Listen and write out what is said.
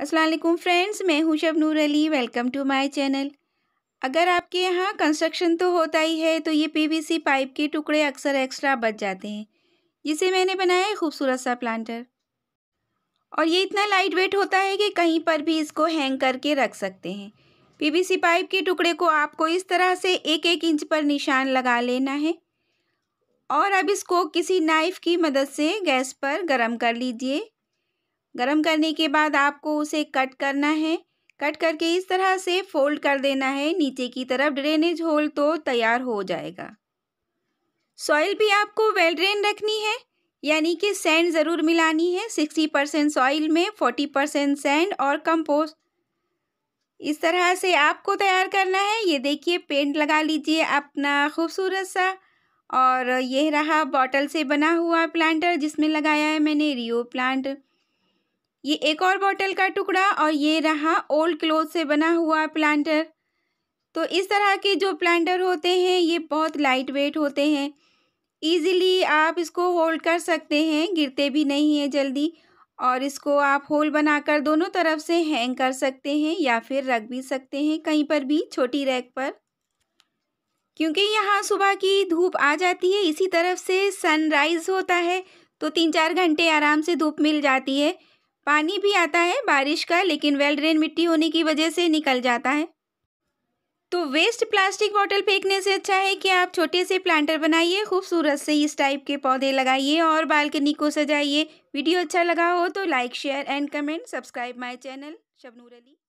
असलकुम फ्रेंड्स मैं हूं Shabnoor Noor Ali welcome to my channel अगर आपके यहाँ कंस्ट्रक्शन तो होता ही है तो ये पीवीसी पाइप के टुकड़े अक्सर एक्स्ट्रा बच जाते हैं जिसे मैंने बनाया है खूबसूरत सा प्लांटर और ये इतना लाइट वेट होता है कि कहीं पर भी इसको हैंग करके रख सकते हैं पी पाइप के टुकड़े को आपको इस तरह से एक एक इंच पर निशान लगा लेना है और अब इसको किसी नाइफ़ की मदद से गैस पर गर्म कर लीजिए गरम करने के बाद आपको उसे कट करना है कट करके इस तरह से फोल्ड कर देना है नीचे की तरफ ड्रेनेज होल तो तैयार हो जाएगा सॉइल भी आपको वेल ड्रेन रखनी है यानी कि सैंड ज़रूर मिलानी है सिक्सटी परसेंट सॉइल में फोर्टी परसेंट सैंड और कंपोस्ट इस तरह से आपको तैयार करना है ये देखिए पेंट लगा लीजिए अपना खूबसूरत सा और यह रहा बॉटल से बना हुआ प्लांटर जिसमें लगाया है मैंने रियो प्लांट ये एक और बॉटल का टुकड़ा और ये रहा ओल्ड क्लोथ से बना हुआ प्लांटर तो इस तरह के जो प्लांटर होते हैं ये बहुत लाइट वेट होते हैं ईज़िली आप इसको होल्ड कर सकते हैं गिरते भी नहीं है जल्दी और इसको आप होल बनाकर दोनों तरफ से हैंग कर सकते हैं या फिर रख भी सकते हैं कहीं पर भी छोटी रैक पर क्योंकि यहाँ सुबह की धूप आ जाती है इसी तरफ से सनराइज़ होता है तो तीन चार घंटे आराम से धूप मिल जाती है पानी भी आता है बारिश का लेकिन वेल ड्रेन मिट्टी होने की वजह से निकल जाता है तो वेस्ट प्लास्टिक बॉटल फेंकने से अच्छा है कि आप छोटे से प्लांटर बनाइए खूबसूरत से इस टाइप के पौधे लगाइए और बालकनी को सजाइए वीडियो अच्छा लगा हो तो like share and comment subscribe my channel Shabnoor Ali